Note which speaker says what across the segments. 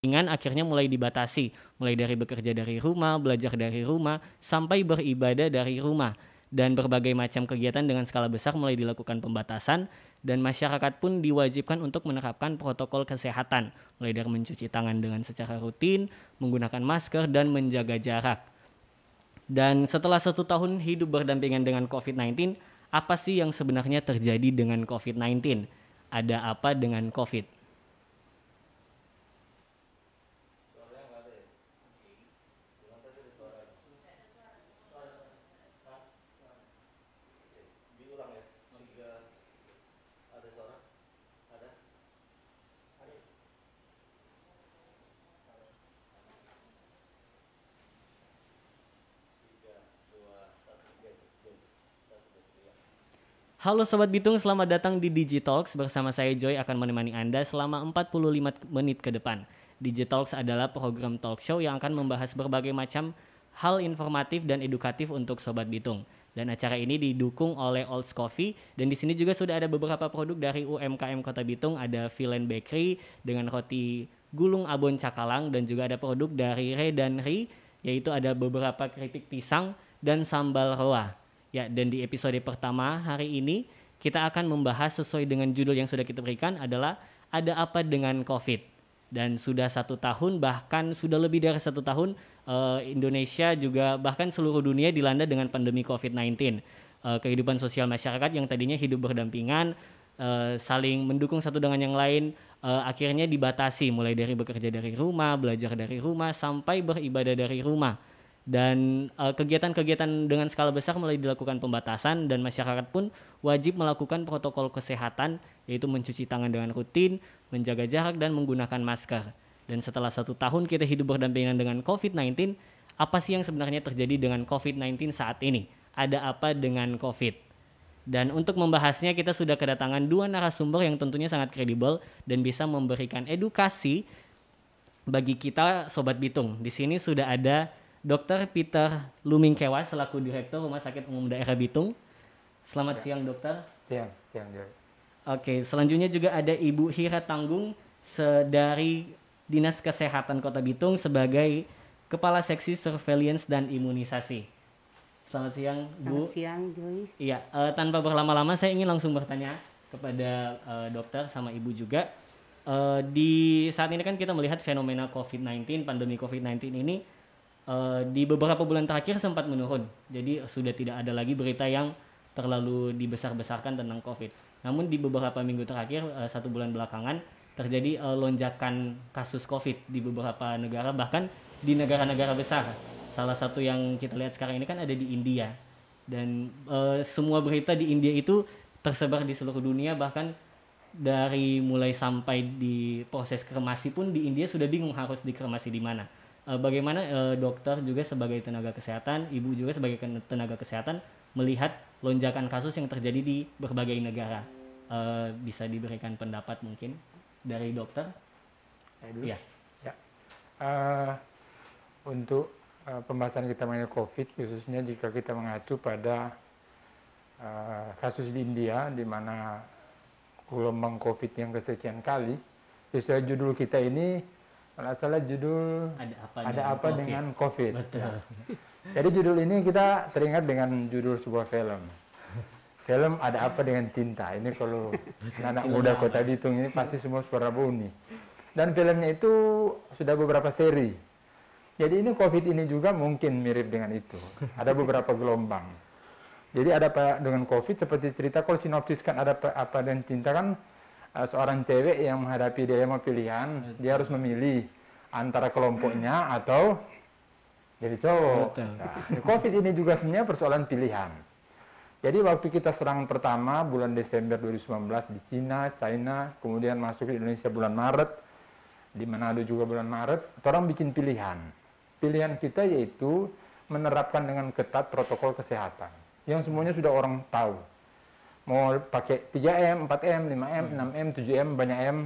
Speaker 1: Dengan akhirnya mulai dibatasi, mulai dari bekerja dari rumah, belajar dari rumah, sampai beribadah dari rumah. Dan berbagai macam kegiatan dengan skala besar mulai dilakukan pembatasan dan masyarakat pun diwajibkan untuk menerapkan protokol kesehatan, mulai dari mencuci tangan dengan secara rutin, menggunakan masker dan menjaga jarak. Dan setelah satu tahun hidup berdampingan dengan COVID-19, apa sih yang sebenarnya terjadi dengan COVID-19? Ada apa dengan COVID? Halo Sobat Bitung, selamat datang di Digitalks. Bersama saya Joy akan menemani Anda selama 45 menit ke depan. Digitalks adalah program talk show yang akan membahas berbagai macam hal informatif dan edukatif untuk Sobat Bitung. Dan acara ini didukung oleh Olds Coffee dan di sini juga sudah ada beberapa produk dari UMKM Kota Bitung, ada Villain Bakery dengan roti gulung abon cakalang dan juga ada produk dari Re dan Ri yaitu ada beberapa keripik pisang dan sambal roa. Ya, dan di episode pertama hari ini kita akan membahas sesuai dengan judul yang sudah kita berikan adalah ada apa dengan COVID. Dan sudah satu tahun bahkan sudah lebih dari satu tahun uh, Indonesia juga bahkan seluruh dunia dilanda dengan pandemi COVID-19. Uh, eh, kehidupan sosial masyarakat yang tadinya hidup berdampingan, uh, saling mendukung satu dengan yang lain, uh, akhirnya dibatasi mulai dari bekerja dari rumah, belajar dari rumah, sampai beribadah dari rumah dan eh, kegiatan-kegiatan uh, dengan skala besar mulai dilakukan pembatasan dan masyarakat pun wajib melakukan protokol kesehatan yaitu mencuci tangan dengan rutin, menjaga jarak dan menggunakan masker. Dan setelah satu tahun kita hidup berdampingan dengan COVID-19, apa sih yang sebenarnya terjadi dengan COVID-19 saat ini? Ada apa dengan COVID? Dan untuk membahasnya kita sudah kedatangan dua narasumber yang tentunya sangat kredibel dan bisa memberikan edukasi bagi kita Sobat Bitung. Di sini sudah ada Dr. Peter Lumingkewas selaku Direktur Rumah Sakit Umum Daerah Bitung. Selamat ya. siang dokter. Siang, siang Joy. Oke, selanjutnya juga ada Ibu Hira Tanggung dari Dinas Kesehatan Kota Bitung sebagai Kepala Seksi Surveillance dan Imunisasi. Selamat siang, Bu. Selamat
Speaker 2: siang, Joy.
Speaker 1: Iya, uh, tanpa berlama-lama saya ingin langsung bertanya kepada uh, dokter sama Ibu juga. Uh, di saat ini kan kita melihat fenomena COVID-19, pandemi COVID-19 ini uh, di beberapa bulan terakhir sempat menurun. Jadi sudah tidak ada lagi berita yang terlalu dibesar-besarkan tentang COVID. Namun di beberapa minggu terakhir, uh, satu bulan belakangan, terjadi uh, lonjakan kasus COVID di beberapa negara, bahkan di negara-negara besar. Salah satu yang kita lihat sekarang ini kan ada di India. Dan uh, semua berita di India itu tersebar di seluruh dunia, bahkan dari mulai sampai di proses kremasi pun di India sudah bingung harus dikremasi di mana Eh, bagaimana uh, dokter juga sebagai tenaga kesehatan, ibu juga sebagai tenaga kesehatan melihat lonjakan kasus yang terjadi di berbagai negara. Uh, bisa diberikan pendapat mungkin dari dokter?
Speaker 3: dulu. Iya. Ya. ya. Uh, untuk uh, pembahasan kita mengenai COVID, khususnya jika kita mengacu pada uh, kasus di India, di mana gelombang COVID yang kesekian kali, bisa judul kita ini kalau salah judul ada apa, ada dengan, apa COVID. dengan COVID. Betul. Jadi judul ini kita teringat dengan judul sebuah film. Film ada apa dengan cinta. Ini kalau anak muda kota bitung ini pasti semua suara bunyi. Dan filmnya itu sudah beberapa seri. Jadi ini COVID ini juga mungkin mirip dengan itu. Ada beberapa gelombang. Jadi ada apa dengan COVID seperti cerita kalau sinopsis kan ada apa, apa dengan cinta kan Eh, seorang cewek yang menghadapi dilema pilihan, Betul. dia harus memilih antara kelompoknya atau jadi cowok. Nah, Covid ini juga sebenarnya persoalan pilihan. Jadi waktu kita serangan pertama bulan Desember 2019 di Cina, China, kemudian masuk ke Indonesia bulan Maret, di Manado juga bulan Maret, orang bikin pilihan. Pilihan kita yaitu menerapkan dengan ketat protokol kesehatan. Yang semuanya sudah orang tahu mau pakai 3M, 4M, 5M, hmm. 6M, 7M, banyak M.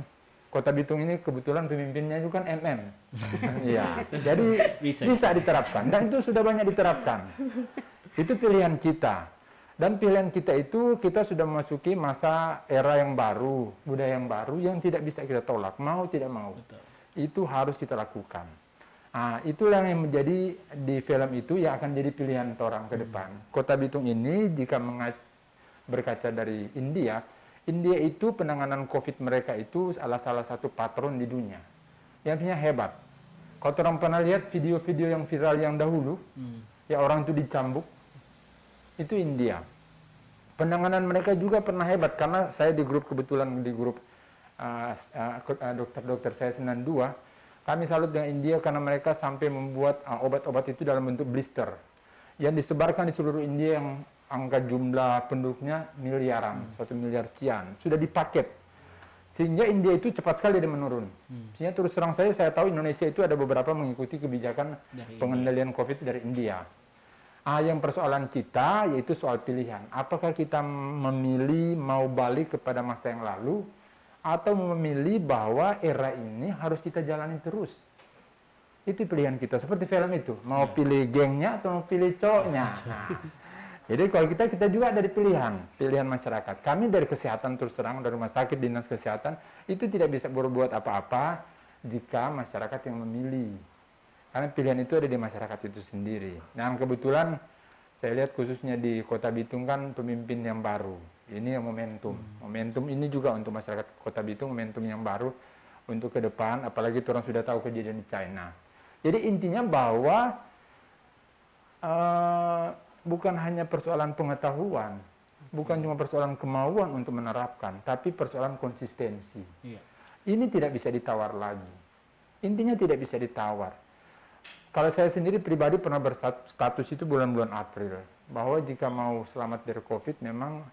Speaker 3: Kota Bitung ini kebetulan pemimpinnya juga kan MM. Iya. jadi bisa, bisa diterapkan dan itu sudah banyak diterapkan. itu pilihan kita. Dan pilihan kita itu kita sudah memasuki masa era yang baru, budaya yang baru yang tidak bisa kita tolak, mau tidak mau. Betul. Itu harus kita lakukan. Nah, itulah yang menjadi di film itu yang akan jadi pilihan orang ke hmm. depan. Kota Bitung ini jika mengacu berkaca dari India, India itu penanganan COVID mereka itu salah salah satu patron di dunia. Yang punya hebat. Kalau orang pernah lihat video-video yang viral yang dahulu, hmm. ya orang itu dicambuk, itu India. Penanganan mereka juga pernah hebat karena saya di grup kebetulan di grup ah, ah, ah, dokter-dokter uh, uh, saya senan saya kami salut dengan India karena mereka sampai membuat uh, obat -obat itu dalam bentuk blister yang disebarkan di seluruh India yang angka jumlah penduduknya miliaran, hmm. satu miliar sekian, sudah dipaket. Sehingga India itu cepat sekali dia menurun. Hmm. Sehingga terus terang saya, saya tahu Indonesia itu ada beberapa mengikuti kebijakan dari pengendalian India. COVID dari India. Ah, yang persoalan kita yaitu soal pilihan. Apakah kita memilih mau balik kepada masa yang lalu atau memilih bahwa era ini harus kita jalani terus? Itu pilihan kita. Seperti film itu, mau ya. pilih gengnya atau mau pilih cowoknya. Nah, jadi kalau kita kita juga dari pilihan, pilihan masyarakat. Kami dari kesehatan terus terang dari rumah sakit dinas kesehatan itu tidak bisa berbuat apa-apa jika masyarakat yang memilih. Karena pilihan itu ada di masyarakat itu sendiri. Nah, kebetulan saya lihat khususnya di Kota Bitung kan pemimpin yang baru. Ini yang momentum. Hmm. Momentum ini juga untuk masyarakat Kota Bitung momentum yang baru untuk ke depan apalagi orang sudah tahu kejadian di China. Jadi intinya bahwa uh, bukan hanya persoalan pengetahuan, bukan cuma persoalan kemauan untuk menerapkan, tapi persoalan konsistensi. Iya. Ini tidak bisa ditawar lagi. Intinya tidak bisa ditawar. Kalau saya sendiri pribadi pernah berstatus itu bulan-bulan April, bahwa jika mau selamat dari COVID memang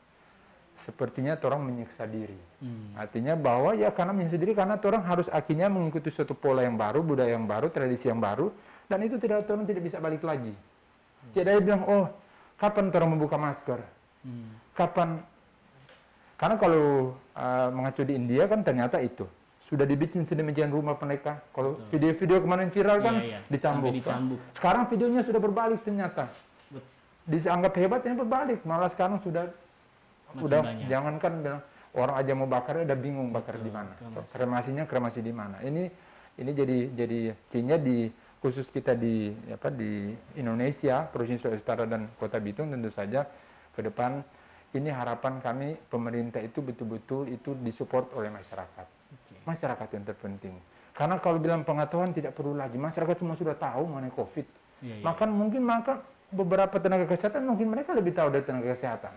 Speaker 3: sepertinya orang menyiksa diri. Hmm. Artinya bahwa ya karena menyiksa diri karena orang harus akhirnya mengikuti suatu pola yang baru, budaya yang baru, tradisi yang baru, dan itu tidak orang tidak bisa balik lagi. Hmm. Tidak ada yang bilang oh kapan terus membuka masker? Hmm. Kapan? Karena kalau uh, mengacu di India kan ternyata itu sudah dibikin sedemikian rumah mereka. Kalau video-video kemarin viral kan iya, iya. dicambuk. dicambuk. Kan? Sekarang videonya sudah berbalik ternyata. dianggap Dianggap hebatnya berbalik, malah sekarang sudah Makin udah banyak. jangankan bilang orang aja mau bakar udah bingung bakar di mana. So, kremasinya kremasi di mana. Ini ini jadi jadi cinya di khusus kita di apa di Indonesia, Provinsi Sulawesi Utara dan Kota Bitung tentu saja ke depan ini harapan kami pemerintah itu betul-betul itu disupport oleh masyarakat. Okay. Masyarakat yang terpenting. Karena kalau bilang pengetahuan tidak perlu lagi, masyarakat semua sudah tahu mengenai COVID. Yeah, yeah. Maka mungkin maka beberapa tenaga kesehatan mungkin mereka lebih tahu dari tenaga kesehatan.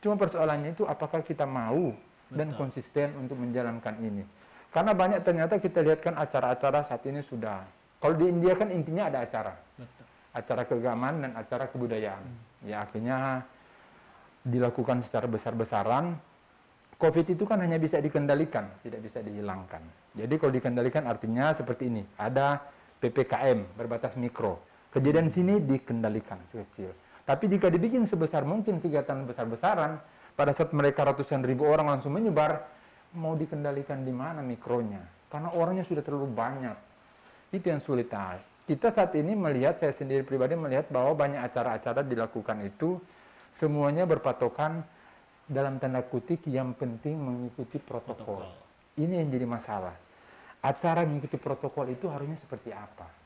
Speaker 3: Cuma persoalannya itu apakah kita mau Betul. dan konsisten untuk menjalankan ini. Karena banyak ternyata kita lihatkan acara-acara saat ini sudah kalau di India kan intinya ada acara, Betul. acara keagamaan dan acara kebudayaan. Hmm. Ya akhirnya dilakukan secara besar-besaran. COVID itu kan hanya bisa dikendalikan, tidak bisa dihilangkan. Jadi kalau dikendalikan artinya seperti ini, ada PPKM berbatas mikro. Kejadian hmm. sini dikendalikan sekecil. Tapi jika dibikin sebesar mungkin kegiatan besar-besaran, pada saat mereka ratusan ribu orang langsung menyebar, mau dikendalikan di mana mikronya? Karena orangnya sudah terlalu banyak itu yang sulit. Nah, kita saat ini melihat, saya sendiri pribadi melihat bahwa banyak acara-acara dilakukan itu semuanya berpatokan dalam tanda kutip yang penting mengikuti protokol. protokol. Ini yang jadi masalah. Acara mengikuti protokol itu harusnya seperti apa?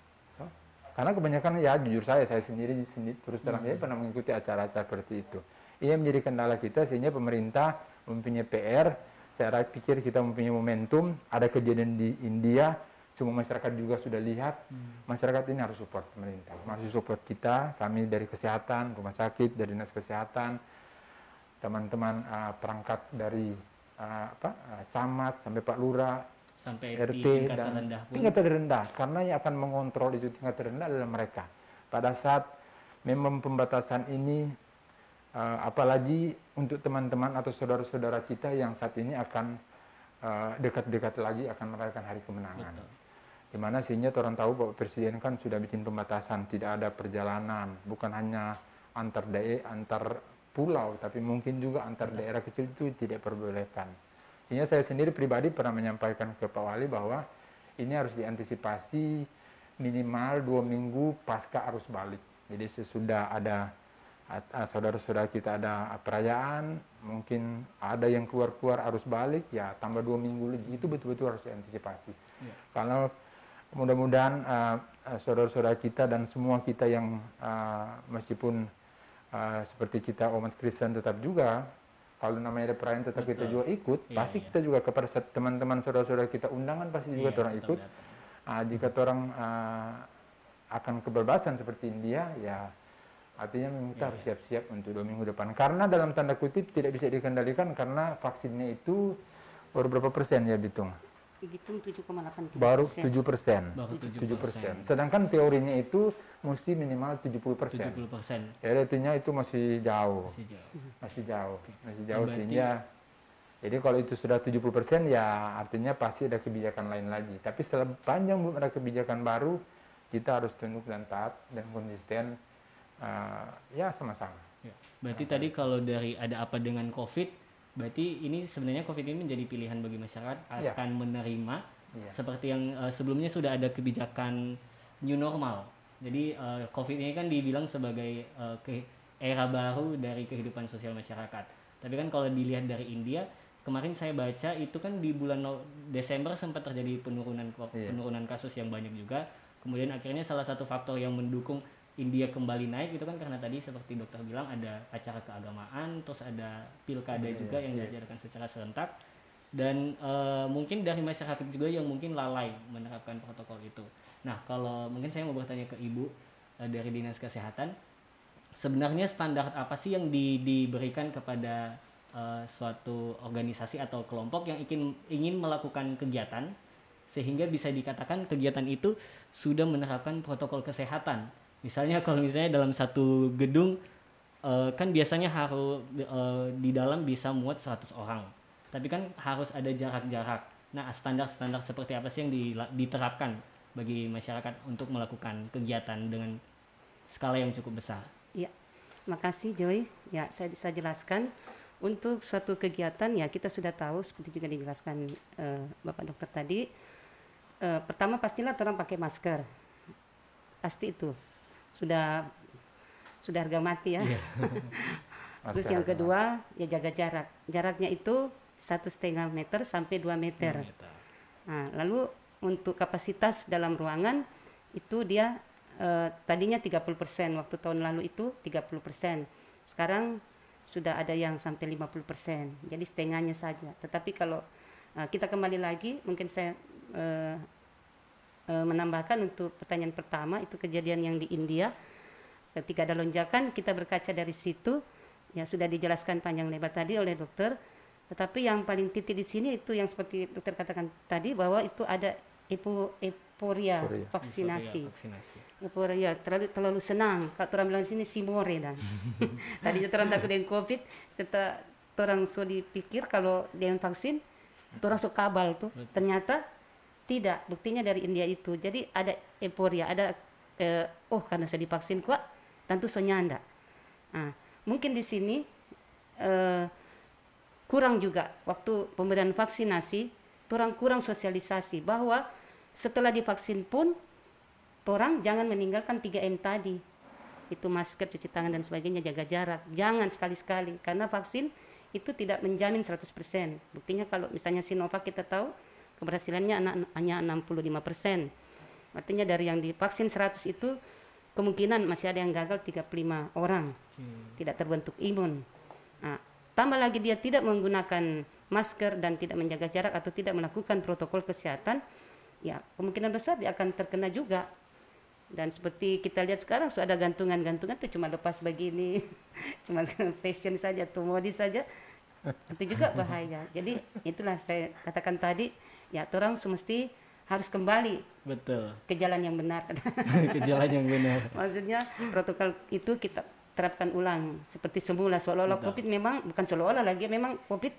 Speaker 3: karena kebanyakan ya jujur saya saya sendiri, sendiri terus terang hmm. saya pernah mengikuti acara-acara seperti itu ini menjadi kendala kita sehingga pemerintah mempunyai PR saya pikir kita mempunyai momentum ada kejadian di India semua masyarakat juga sudah lihat hmm. masyarakat ini harus support pemerintah masih support kita kami dari kesehatan rumah sakit dari dinas kesehatan teman-teman uh, perangkat dari uh, apa uh, camat sampai pak lurah sampai RT tingkat dan rendah pun. tingkat terendah karena yang akan mengontrol itu tingkat terendah adalah mereka pada saat memang pembatasan ini uh, apalagi untuk teman-teman atau saudara-saudara kita yang saat ini akan dekat-dekat lagi akan merayakan hari kemenangan. Betul di mana sehingga orang tahu bahwa presiden kan sudah bikin pembatasan tidak ada perjalanan bukan hanya antar daerah antar pulau tapi mungkin juga antar iya. daerah kecil itu tidak perbolehkan sehingga saya sendiri pribadi pernah menyampaikan ke Pak Wali bahwa ini harus diantisipasi minimal dua minggu pasca arus balik jadi sesudah ada ah, saudara-saudara kita ada perayaan mungkin ada yang keluar-keluar arus balik ya tambah dua minggu lagi itu betul-betul harus diantisipasi ya. kalau mudah-mudahan uh, saudara-saudara kita dan semua kita yang uh, meskipun uh, seperti kita umat Kristen tetap juga kalau namanya ada perayaan tetap betul. kita juga ikut iya, pasti iya. kita juga kepada teman-teman saudara-saudara kita undangan pasti juga iya, orang ikut Uh, jika orang uh, akan kebebasan seperti India ya artinya memang kita iya, harus iya. siap-siap untuk dua minggu depan karena dalam tanda kutip tidak bisa dikendalikan karena vaksinnya itu beberapa persen ya Bitung
Speaker 2: dihitung 7,8 baru 7 persen.
Speaker 3: Baru 7 persen. Sedangkan teorinya itu mesti minimal 70 persen. 70 persen. Teorinya itu masih jauh. Masih jauh. Hmm. Masih jauh. Masih jauh Berarti, sehingga jadi kalau itu sudah 70 persen ya artinya pasti ada kebijakan lain lagi. Tapi sepanjang belum ada kebijakan baru kita harus tunduk dan taat dan konsisten uh, ya sama-sama.
Speaker 4: Ya.
Speaker 1: Berarti nah, tadi kalau dari ada apa dengan COVID Berarti ini sebenarnya COVID ini menjadi pilihan bagi masyarakat iya. akan ya. menerima ya. seperti yang uh, sebelumnya sudah ada kebijakan new normal. Jadi uh, COVID ini kan dibilang sebagai uh, ke era baru dari kehidupan sosial masyarakat. Tapi kan kalau dilihat dari India, kemarin saya baca itu kan di bulan no Desember sempat terjadi penurunan iya. penurunan kasus yang banyak juga. Kemudian akhirnya salah satu faktor yang mendukung India kembali naik itu kan karena tadi seperti dokter bilang ada acara keagamaan terus ada pilkada yeah, juga yeah, yang yeah. diajarkan secara serentak dan uh, mungkin dari masyarakat juga yang mungkin lalai menerapkan protokol itu. Nah kalau mungkin saya mau bertanya ke ibu uh, dari dinas kesehatan sebenarnya standar apa sih yang di, diberikan kepada uh, suatu organisasi atau kelompok yang ingin ingin melakukan kegiatan sehingga bisa dikatakan kegiatan itu sudah menerapkan protokol kesehatan Misalnya kalau misalnya dalam satu gedung uh, kan biasanya harus uh, eh, di dalam bisa muat 100 orang. Tapi kan harus ada jarak-jarak. Nah, standar-standar seperti apa sih yang diterapkan bagi masyarakat untuk melakukan kegiatan dengan skala yang cukup besar?
Speaker 2: Iya. Makasih Joy. Ya, saya bisa jelaskan untuk suatu kegiatan ya kita sudah tahu seperti juga dijelaskan uh, Bapak Dokter tadi. Uh, pertama pastilah orang pakai masker. Pasti itu sudah sudah harga mati ya. Yeah.
Speaker 4: Terus yang
Speaker 2: kedua ya jaga jarak. Jaraknya itu satu setengah meter sampai dua meter. Nah, lalu untuk kapasitas dalam ruangan itu dia eh, tadinya 30% waktu tahun lalu itu 30%. Sekarang sudah ada yang sampai 50%. Jadi setengahnya saja. Tetapi kalau eh, kita kembali lagi mungkin saya eh, Eh, menambahkan untuk pertanyaan pertama itu kejadian yang di India ketika ada lonjakan kita berkaca dari situ ya sudah dijelaskan panjang lebar tadi oleh dokter tetapi yang paling titik di sini itu yang seperti dokter katakan tadi bahwa itu ada epo, eporia, Vaksinasi. euforia terlalu terlalu senang kalau orang bilang sini simore dan tadi orang takut dengan covid serta orang sudah dipikir kalau dia vaksin orang suka kabal tuh ternyata tidak, buktinya dari India itu. Jadi ada euforia, ada eh, oh karena saya divaksin kuat, tentu senyanda. Nah, mungkin di sini eh, kurang juga waktu pemberian vaksinasi, kurang kurang sosialisasi bahwa setelah divaksin pun orang jangan meninggalkan 3M tadi. Itu masker, cuci tangan dan sebagainya, jaga jarak. Jangan sekali-sekali karena vaksin itu tidak menjamin 100%. Buktinya kalau misalnya Sinovac kita tahu keberhasilannya hanya 65 persen. Artinya dari yang divaksin 100 itu kemungkinan masih ada yang gagal 35 orang hmm. tidak terbentuk imun. Nah, tambah lagi dia tidak menggunakan masker dan tidak menjaga jarak atau tidak melakukan protokol kesehatan, ya kemungkinan besar dia akan terkena juga. Dan seperti kita lihat sekarang sudah ada gantungan-gantungan tuh cuma lepas begini, cuma fashion saja, tuh modis saja, itu juga bahaya. Jadi itulah saya katakan tadi ya orang semesti harus kembali betul ke jalan yang benar ke jalan yang benar maksudnya protokol itu kita terapkan ulang seperti semula seolah-olah covid memang bukan seolah-olah lagi memang covid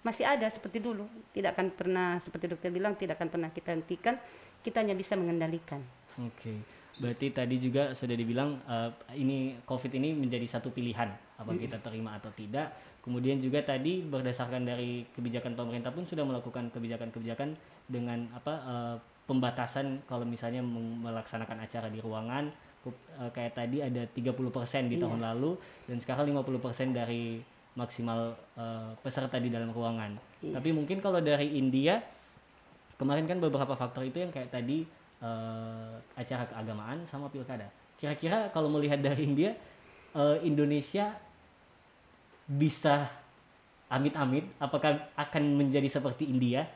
Speaker 2: masih ada seperti dulu tidak akan pernah seperti dokter bilang tidak akan pernah kita hentikan kita hanya bisa mengendalikan oke okay.
Speaker 1: berarti tadi juga sudah dibilang uh, ini covid ini menjadi satu pilihan apa -hmm. kita terima atau tidak Kemudian juga tadi berdasarkan dari kebijakan pemerintah pun sudah melakukan kebijakan-kebijakan dengan apa e, pembatasan kalau misalnya melaksanakan acara di ruangan e, kayak tadi ada 30% di iya. tahun lalu dan sekarang 50% dari maksimal e, peserta di dalam ruangan. Iya. Tapi mungkin kalau dari India kemarin kan beberapa faktor itu yang kayak tadi e, acara keagamaan sama pilkada. Kira-kira kalau melihat dari India Indonesia bisa amit-amit apakah akan menjadi seperti India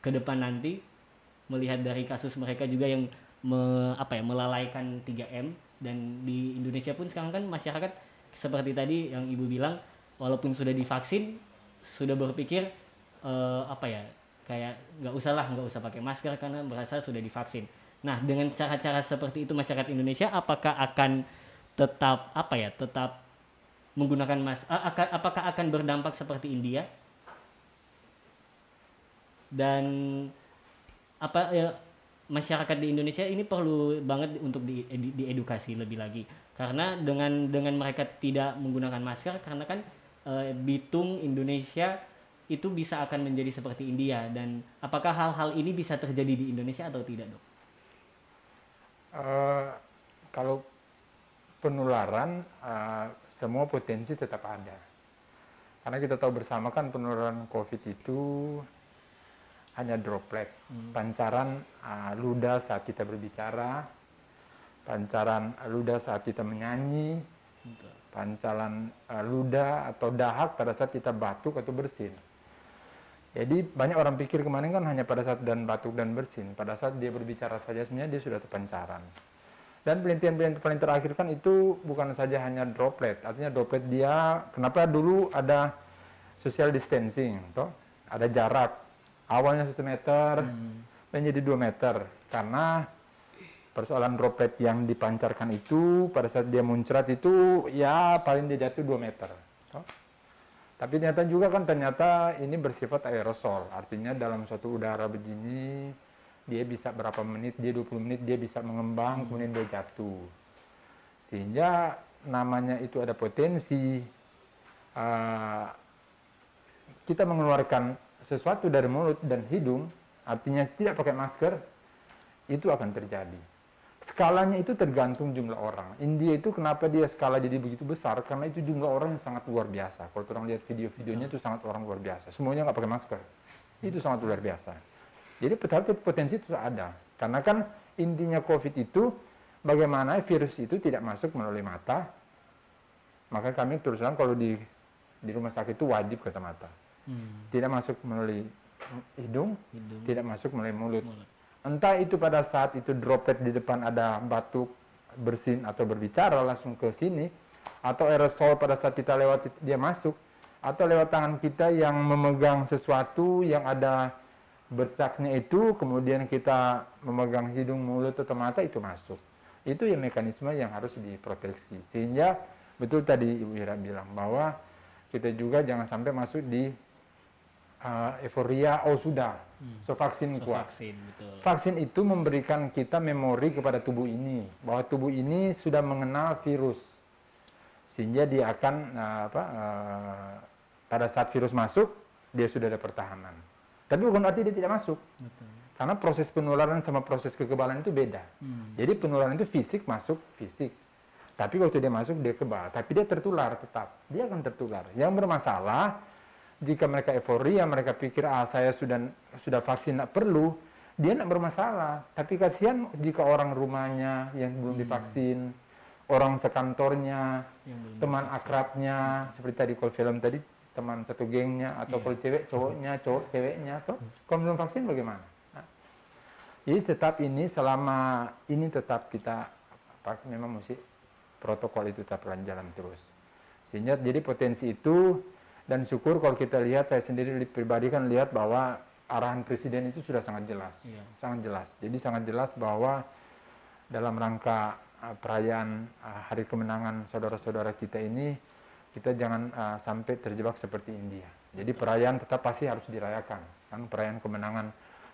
Speaker 1: ke depan nanti melihat dari kasus mereka juga yang me, apa ya melalaikan 3M dan di Indonesia pun sekarang kan masyarakat seperti tadi yang Ibu bilang walaupun sudah divaksin sudah berpikir uh, apa ya kayak nggak usah lah nggak usah pakai masker karena merasa sudah divaksin nah dengan cara-cara seperti itu masyarakat Indonesia apakah akan tetap apa ya tetap menggunakan mas apakah akan berdampak seperti India dan apa ya, masyarakat di Indonesia ini perlu banget untuk di, di, diedukasi lebih lagi karena dengan dengan mereka tidak menggunakan masker karena kan e, Bitung Indonesia itu bisa akan menjadi seperti India dan apakah hal-hal ini bisa terjadi di Indonesia atau
Speaker 3: tidak dok? Uh, kalau penularan uh, semua potensi tetap ada. Karena kita tahu bersama kan penurunan COVID itu hanya droplet, hmm. pancaran uh, ludah saat kita berbicara, pancaran ah, ludah saat kita menyanyi, pancaran uh, ludah atau dahak pada saat kita batuk atau bersin. Jadi banyak orang pikir kemarin kan hanya pada saat dan batuk dan bersin. Pada saat dia berbicara saja sebenarnya dia sudah terpancaran. Dan penelitian paling terakhir kan itu bukan saja hanya droplet, artinya droplet dia kenapa dulu ada social distancing, toh ada jarak awalnya satu meter hmm. menjadi dua meter karena persoalan droplet yang dipancarkan itu pada saat dia muncrat itu ya paling dia jatuh dua meter. Toh. Tapi ternyata juga kan ternyata ini bersifat aerosol, artinya dalam suatu udara begini dia bisa berapa menit, dia 20 menit, dia bisa mengembang, hmm. kemudian dia jatuh. Sehingga namanya itu ada potensi uh, kita mengeluarkan sesuatu dari mulut dan hidung, artinya tidak pakai masker, itu akan terjadi. Skalanya itu tergantung jumlah orang. India itu kenapa dia skala jadi begitu besar? Karena itu jumlah orang yang sangat luar biasa. Kalau orang lihat video-videonya hmm. itu sangat orang luar biasa. Semuanya nggak pakai masker. Itu sangat luar biasa. Jadi potensi itu ada. Karena kan intinya COVID itu bagaimana virus itu tidak masuk melalui mata. Maka kami terus terang kalau di di rumah sakit itu wajib kacamata. Hmm. Tidak masuk melalui hidung, hidung, tidak masuk melalui mulut. mulut. Entah itu pada saat itu droplet di depan ada batuk, bersin atau berbicara langsung ke sini, atau aerosol pada saat kita lewat dia masuk, atau lewat tangan kita yang memegang sesuatu yang ada bercaknya itu kemudian kita memegang hidung mulut atau mata itu masuk itu yang mekanisme yang harus diproteksi sehingga betul tadi Ibu Ira bilang bahwa kita juga jangan sampai masuk di uh, euforia oh sudah hmm. so vaksin so, kuat vaksin, betul. vaksin itu memberikan kita memori kepada tubuh ini bahwa tubuh ini sudah mengenal virus sehingga dia akan uh, apa uh, pada saat virus masuk dia sudah ada pertahanan tapi bukan berarti dia tidak masuk. Betul. Karena proses penularan sama proses kekebalan itu beda. Hmm. Jadi penularan itu fisik masuk fisik. Tapi waktu dia masuk dia kebal, tapi dia tertular tetap. Dia akan tertular. Yang bermasalah jika mereka euforia, mereka pikir ah saya sudah sudah vaksin tidak perlu, dia tidak bermasalah. Tapi kasihan jika orang rumahnya yang belum hmm. divaksin, orang sekantornya, teman akrabnya, seperti tadi kalau film tadi teman satu gengnya atau yeah. kalau cewek cowoknya cowok ceweknya atau hmm. kalau belum vaksin bagaimana nah, jadi tetap ini selama ini tetap kita apa, memang mesti protokol itu tetap jalan terus sehingga jadi potensi itu dan syukur kalau kita lihat saya sendiri pribadi kan lihat bahwa arahan presiden itu sudah sangat jelas yeah. sangat jelas jadi sangat jelas bahwa dalam rangka eh, perayaan eh, hari kemenangan saudara-saudara kita ini kita jangan uh, sampai terjebak seperti India. Jadi perayaan tetap pasti harus dirayakan. Kan perayaan kemenangan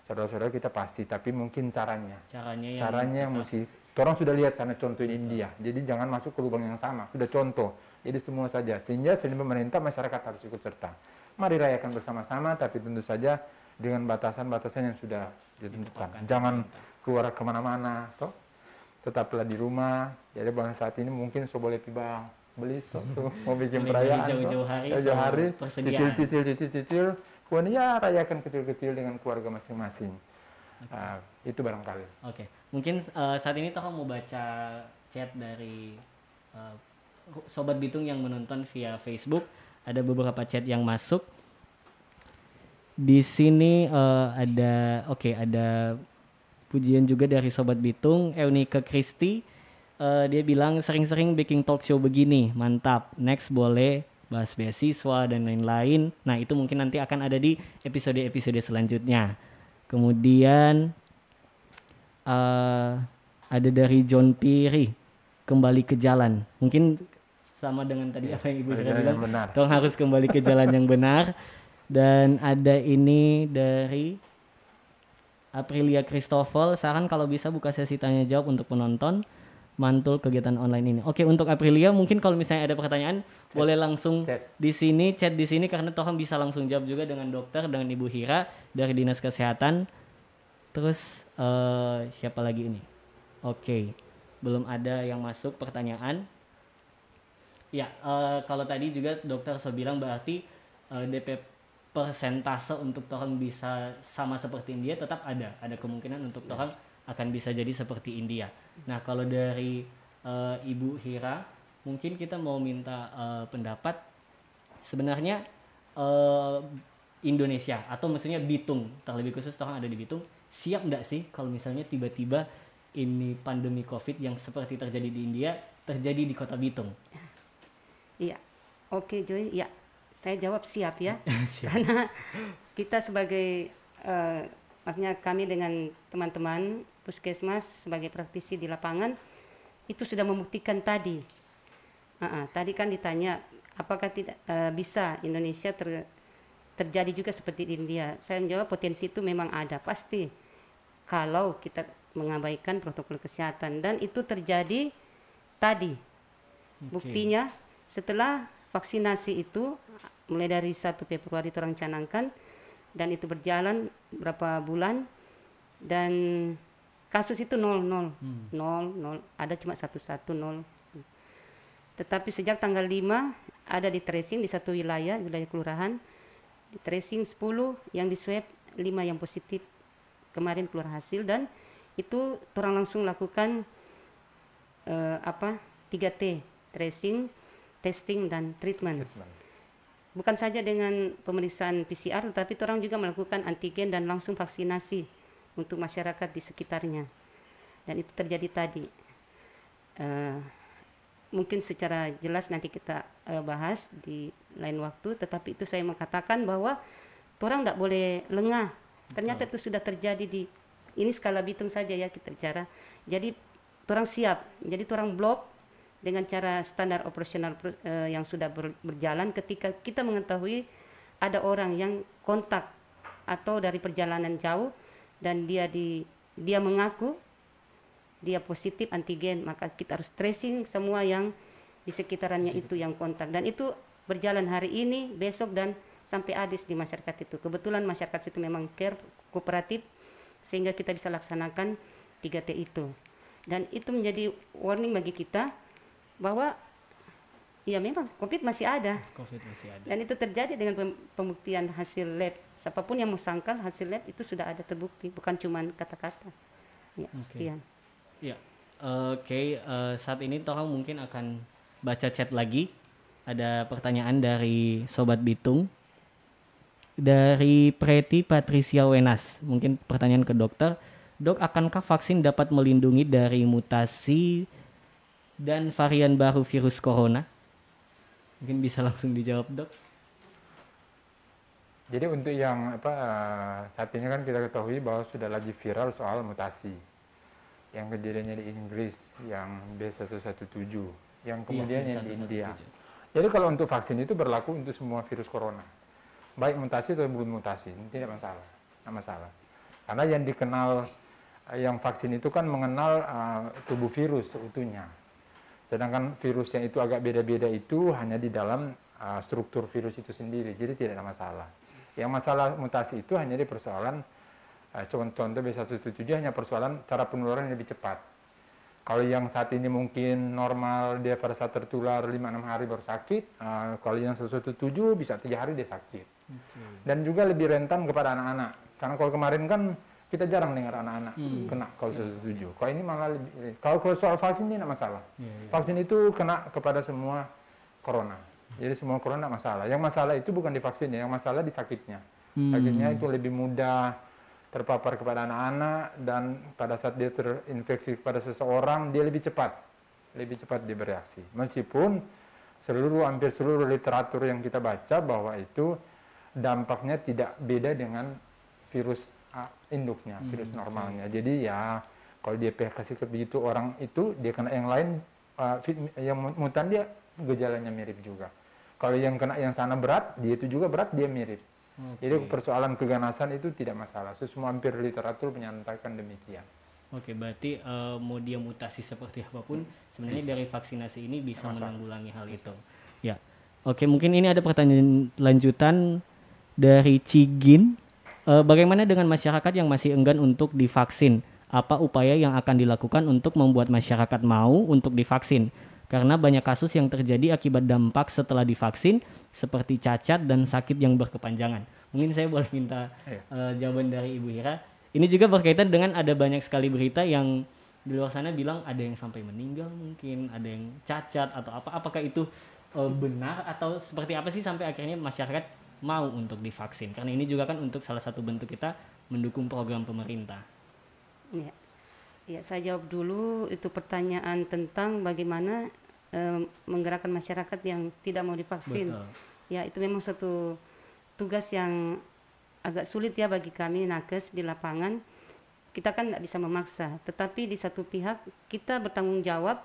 Speaker 3: saudara-saudara kita pasti, tapi mungkin caranya. Caranya yang caranya yang mesti. Orang sudah lihat sana contoh di India. Jadi jangan masuk ke lubang yang sama. Sudah contoh. Jadi semua saja sehingga selain pemerintah masyarakat harus ikut serta. Mari rayakan bersama-sama tapi tentu saja dengan batasan-batasan yang sudah ditentukan. Jangan keluar kemana-mana, toh tetaplah di rumah. Jadi bahwa saat ini mungkin so boleh pibang beli soto mau bikin perayaan jauh-jauh hari eh, jauh hari persediaan. cicil cicil cicil cicil ya rayakan kecil-kecil dengan keluarga masing-masing okay. uh, itu barangkali oke okay.
Speaker 1: mungkin uh, saat ini toh mau baca chat dari uh, sobat bitung yang menonton via Facebook ada beberapa chat yang masuk di sini uh, ada oke okay, ada pujian juga dari sobat bitung Eunike Kristi uh, dia bilang sering-sering bikin talk show begini, mantap. Next boleh bahas beasiswa dan lain-lain. Nah, itu mungkin nanti akan ada di episode-episode selanjutnya. Kemudian uh, ada dari John Piri kembali ke jalan. Mungkin sama dengan tadi ya, apa yang Ibu sudah bilang. Tolong harus kembali ke jalan yang benar. Dan ada ini dari Aprilia Christoffel saran kalau bisa buka sesi tanya jawab untuk penonton mantul kegiatan online ini. Oke, untuk Aprilia mungkin kalau misalnya ada pertanyaan chat. boleh langsung chat. di sini chat di sini karena Tohong bisa langsung jawab juga dengan dokter dengan Ibu Hira dari Dinas Kesehatan. Terus uh, siapa lagi ini? Oke. Belum ada yang masuk pertanyaan. Ya, uh, kalau tadi juga dokter sudah bilang berarti uh, eh, DP persentase untuk Tohong bisa sama seperti India tetap ada. Ada kemungkinan untuk iya. Toham ya akan bisa jadi seperti India. Nah, kalau dari uh, Ibu Hira, mungkin kita mau minta uh, pendapat sebenarnya uh, Indonesia atau maksudnya Bitung, terlebih khusus orang ada di Bitung, siap nggak sih kalau misalnya tiba-tiba ini pandemi Covid yang seperti terjadi di India terjadi di Kota Bitung?
Speaker 2: Iya. Oke, Joy. Ya. Saya jawab siap ya. siap. Karena kita sebagai uh, maksudnya kami dengan teman-teman puskesmas sebagai praktisi di lapangan itu sudah membuktikan tadi. Uh -uh, tadi kan ditanya apakah tidak uh, bisa Indonesia ter, terjadi juga seperti di India. Saya menjawab potensi itu memang ada pasti kalau kita mengabaikan protokol kesehatan dan itu terjadi tadi. Okay. Buktinya setelah vaksinasi itu mulai dari satu Februari terancanangkan dan itu berjalan berapa bulan dan kasus itu nol nol hmm. nol nol ada cuma satu satu nol tetapi sejak tanggal 5 ada di tracing di satu wilayah wilayah kelurahan di tracing 10 yang di swab 5 yang positif kemarin keluar hasil dan itu orang langsung lakukan uh, apa 3T tracing testing dan treatment, treatment. bukan saja dengan pemeriksaan PCR tetapi orang juga melakukan antigen dan langsung vaksinasi untuk masyarakat di sekitarnya. Dan itu terjadi tadi. Uh, mungkin secara jelas nanti kita uh, bahas di lain waktu, tetapi itu saya mengatakan bahwa orang tidak boleh lengah. Ternyata itu sudah terjadi di ini skala Bitung saja ya kita bicara. Jadi orang siap. Jadi orang blok dengan cara standar operasional uh, yang sudah ber, berjalan ketika kita mengetahui ada orang yang kontak atau dari perjalanan jauh dan dia di dia mengaku dia positif antigen maka kita harus tracing semua yang di sekitarannya itu yang kontak dan itu berjalan hari ini besok dan sampai habis di masyarakat itu kebetulan masyarakat itu memang care kooperatif sehingga kita bisa laksanakan 3T itu dan itu menjadi warning bagi kita bahwa Iya memang COVID masih ada.
Speaker 1: COVID masih ada. Dan
Speaker 2: itu terjadi dengan pembuktian hasil lab. Siapapun yang mau sangkal hasil lab itu sudah ada terbukti, bukan cuma kata-kata.
Speaker 1: Ya, okay. sekian. Ya, eh, oke. Okay. Uh, eh, saat ini Tohang mungkin akan baca chat lagi. Ada pertanyaan dari Sobat Bitung. Dari Preti Patricia Wenas. Mungkin pertanyaan ke dokter. Dok, akankah vaksin dapat melindungi dari mutasi dan varian baru virus corona? Mungkin bisa langsung dijawab dok.
Speaker 3: Jadi untuk yang apa eh, saat ini kan kita ketahui bahwa sudah lagi viral soal mutasi yang kejadiannya di Inggris yang B117 yang iya, kemudian iya, yang di India. Jadi kalau untuk vaksin itu berlaku untuk semua virus corona. Baik mutasi atau belum mutasi, tidak masalah. Tidak masalah. Karena yang dikenal eh, yang vaksin itu kan mengenal uh, tubuh virus seutuhnya. Sedangkan virusnya itu agak beda-beda itu hanya di dalam uh, struktur virus itu sendiri, jadi tidak ada masalah. Yang masalah mutasi itu hanya di persoalan uh, contoh B117 hanya persoalan cara penularan yang lebih cepat. Kalau yang saat ini mungkin normal dia pada saat tertular 5-6 hari baru sakit, uh, kalau yang 117 bisa tiga hari dia sakit. Dan juga lebih rentan kepada anak-anak. Karena kalau kemarin kan kita jarang dengar anak-anak hmm. kena klausul iya. setuju. Kalau ini malah lebih, kalau soal vaksin ini tidak masalah. Yeah, iya. Vaksin itu kena kepada semua corona. Jadi semua corona masalah. Yang masalah itu bukan di vaksinnya, yang masalah di sakitnya. Hmm. Sakitnya itu lebih mudah terpapar kepada anak-anak dan pada saat dia terinfeksi kepada seseorang dia lebih cepat, lebih cepat dia bereaksi. Meskipun seluruh hampir seluruh literatur yang kita baca bahwa itu dampaknya tidak beda dengan virus induknya, hmm, virus normalnya. Hmm. Jadi ya kalau dia kasih seperti itu orang itu dia kena yang lain uh, yang mutan dia gejalanya mirip juga. Kalau yang kena yang sana berat, dia itu juga berat, dia mirip. Okay. Jadi persoalan keganasan itu tidak masalah. So, semua hampir literatur menyatakan demikian.
Speaker 1: Oke, berarti uh, mau dia mutasi seperti apapun, hmm. sebenarnya iya. dari vaksinasi ini bisa masalah. menanggulangi hal iya. itu. Ya. Oke, mungkin ini ada pertanyaan lanjutan dari Cigin. Uh, bagaimana dengan masyarakat yang masih enggan untuk divaksin? Apa upaya yang akan dilakukan untuk membuat masyarakat mau untuk divaksin? Karena banyak kasus yang terjadi akibat dampak setelah divaksin seperti cacat dan sakit yang berkepanjangan. Mungkin saya boleh minta uh, jawaban dari Ibu Hira. Ini juga berkaitan dengan ada banyak sekali berita yang di luar sana bilang ada yang sampai meninggal mungkin, ada yang cacat atau apa. Apakah itu uh, benar atau seperti apa sih sampai akhirnya masyarakat mau untuk divaksin karena ini juga kan untuk salah satu bentuk kita mendukung program pemerintah.
Speaker 2: Ya, ya saya jawab dulu itu pertanyaan tentang bagaimana e, menggerakkan masyarakat yang tidak mau divaksin. Betul. Ya itu memang satu tugas yang agak sulit ya bagi kami nakes di lapangan. Kita kan tidak bisa memaksa, tetapi di satu pihak kita bertanggung jawab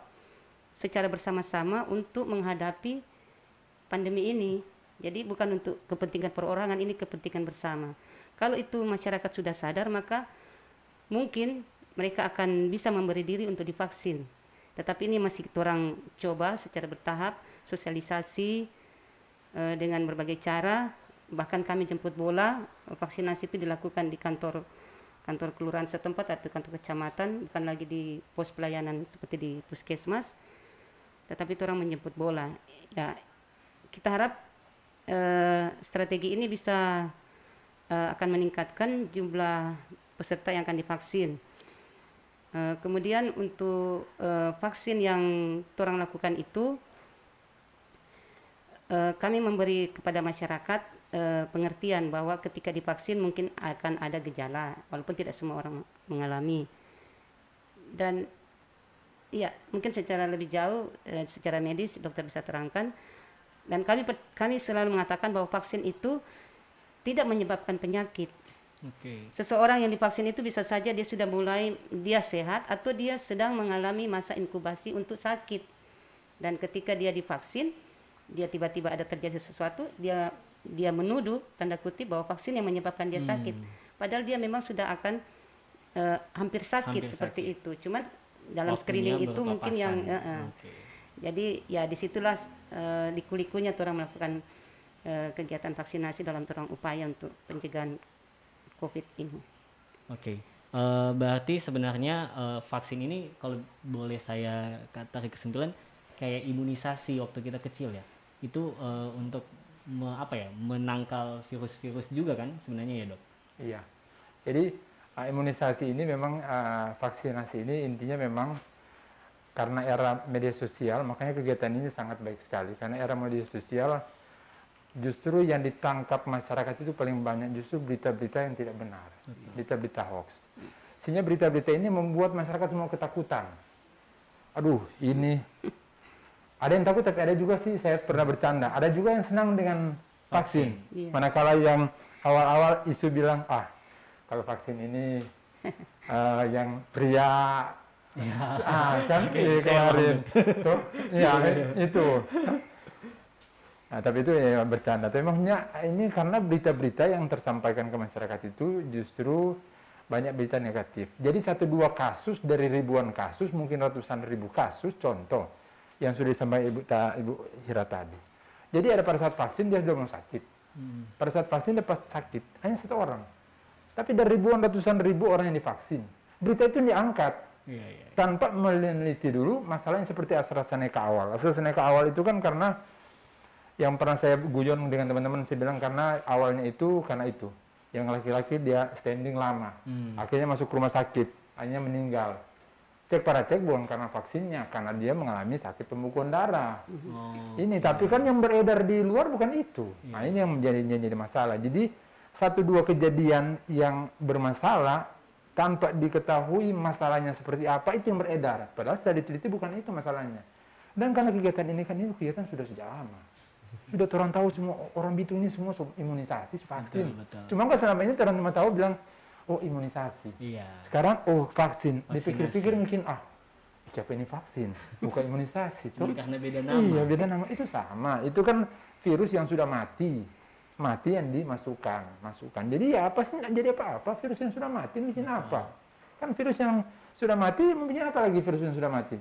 Speaker 2: secara bersama-sama untuk menghadapi pandemi ini jadi bukan untuk kepentingan perorangan, ini kepentingan bersama. Kalau itu masyarakat sudah sadar, maka mungkin mereka akan bisa memberi diri untuk divaksin. Tetapi ini masih kita orang coba secara bertahap, sosialisasi e, dengan berbagai cara. Bahkan kami jemput bola, vaksinasi itu dilakukan di kantor kantor kelurahan setempat atau kantor kecamatan, bukan lagi di pos pelayanan seperti di puskesmas. Tetapi itu orang menjemput bola. Ya, kita harap uh, strategi ini bisa uh, akan meningkatkan jumlah peserta yang akan divaksin. Uh, kemudian untuk uh, vaksin yang turang lakukan itu uh, kami memberi kepada masyarakat uh, pengertian bahwa ketika divaksin mungkin akan ada gejala walaupun tidak semua orang mengalami. Dan ya mungkin secara lebih jauh uh, secara medis dokter bisa terangkan dan kami kami selalu mengatakan bahwa vaksin itu tidak menyebabkan penyakit. Okay. Seseorang yang divaksin itu bisa saja dia sudah mulai dia sehat atau dia sedang mengalami masa inkubasi untuk sakit. Dan ketika dia divaksin, dia tiba-tiba ada terjadi sesuatu, dia dia menuduh tanda kutip bahwa vaksin yang menyebabkan dia hmm. sakit. Padahal dia memang sudah akan uh, hampir sakit hampir seperti sakit. itu. Cuman dalam Waktunya screening itu mungkin yang uh, uh, okay. Jadi ya disitulah e, eh, liku-likunya orang melakukan e, kegiatan vaksinasi dalam turang upaya untuk pencegahan COVID ini.
Speaker 1: Oke. Okay. Eh, berarti sebenarnya e, vaksin ini kalau boleh saya tarik kesimpulan kayak imunisasi waktu kita kecil ya itu e, untuk me, apa ya menangkal virus-virus juga
Speaker 3: kan sebenarnya ya dok iya jadi imunisasi ini memang vaksinasi ini intinya memang karena era media sosial, makanya kegiatan ini sangat baik sekali. Karena era media sosial, justru yang ditangkap masyarakat itu paling banyak justru berita-berita yang tidak benar, berita-berita hoax. Sehingga berita-berita ini membuat masyarakat semua ketakutan. Aduh, ini ada yang takut, tapi ada juga sih saya pernah bercanda. Ada juga yang senang dengan vaksin. vaksin. Iya. Manakala yang awal-awal isu bilang, ah kalau vaksin ini uh, yang pria
Speaker 4: Ya, ah, kan okay, iya, kemarin.
Speaker 3: Tuh, ya, itu. Nah, tapi itu ya bercanda. Tapi maksudnya ini karena berita-berita yang tersampaikan ke masyarakat itu justru banyak berita negatif. Jadi satu dua kasus dari ribuan kasus, mungkin ratusan ribu kasus, contoh yang sudah disampaikan Ibu, ta, Ibu Hira tadi. Jadi ada pada saat vaksin dia sudah mau sakit. Hmm. Pada saat vaksin dia pasti sakit, hanya satu orang. Tapi dari ribuan ratusan ribu orang yang divaksin, berita itu diangkat Iya, iya, iya. Tanpa meneliti dulu masalahnya yang seperti AstraZeneca awal. AstraZeneca awal itu kan karena yang pernah saya guyon dengan teman-teman saya bilang karena awalnya itu karena itu. Yang laki-laki dia standing lama. Hmm. Akhirnya masuk rumah sakit, akhirnya meninggal. Cek para cek bukan karena vaksinnya, karena dia mengalami sakit pembekuan darah.
Speaker 4: Oh,
Speaker 3: ini iya. tapi kan yang beredar di luar bukan itu. Iya. Nah, ini yang menjadi jadi masalah. Jadi satu dua kejadian yang bermasalah tanpa diketahui masalahnya seperti apa itu yang beredar. Padahal sudah diteliti bukan itu masalahnya. Dan karena kegiatan ini kan ini kegiatan sudah sejak lama. Sudah orang tahu semua orang bitu ini semua imunisasi vaksin. Cuma kan selama ini orang cuma tahu bilang oh imunisasi. Iya. Sekarang oh vaksin. Dipikir-pikir mungkin ah siapa ini vaksin bukan imunisasi. Cuma, karena beda nama. Iya beda nama itu sama. Itu kan virus yang sudah mati mati yang dimasukkan, masukkan. Jadi ya apa sih nggak jadi apa-apa? Virus yang sudah mati mungkin hmm. apa? Kan virus yang sudah mati mungkin apa lagi virus yang sudah mati?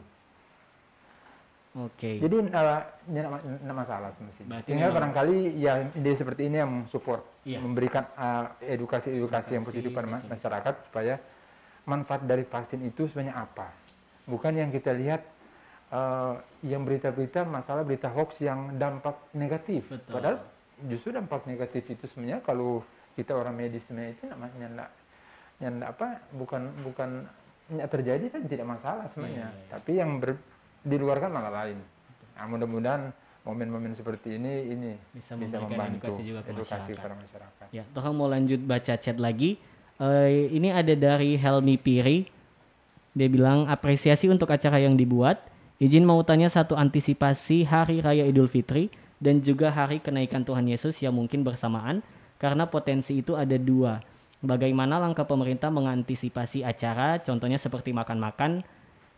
Speaker 3: Oke. Okay. Jadi uh, ini nama, masalah semestinya. Tinggal barangkali ya ide seperti ini yang support, iya. memberikan eh, edukasi-edukasi uh, yang positif pada masyarakat supaya manfaat dari vaksin itu sebenarnya apa? Bukan yang kita lihat uh, yang berita-berita masalah berita hoax yang dampak negatif. Betul. Padahal justru dampak negatif itu sebenarnya kalau kita orang medis sebenarnya itu namanya enggak, enggak apa bukan bukan enggak terjadi kan tidak masalah sebenarnya. Hmm. Tapi yang ber, di luar kan malah lain. Nah, mudah-mudahan momen-momen seperti ini ini bisa, bisa membantu edukasi, juga ke edukasi masyarakat. Para masyarakat.
Speaker 1: Ya, toh mau lanjut baca chat lagi. Uh, ini ada dari Helmi Piri. Dia bilang apresiasi untuk acara yang dibuat. Izin mau tanya satu antisipasi Hari Raya Idul Fitri dan juga hari kenaikan Tuhan Yesus yang mungkin bersamaan karena potensi itu ada dua. Bagaimana langkah pemerintah mengantisipasi acara, contohnya seperti makan-makan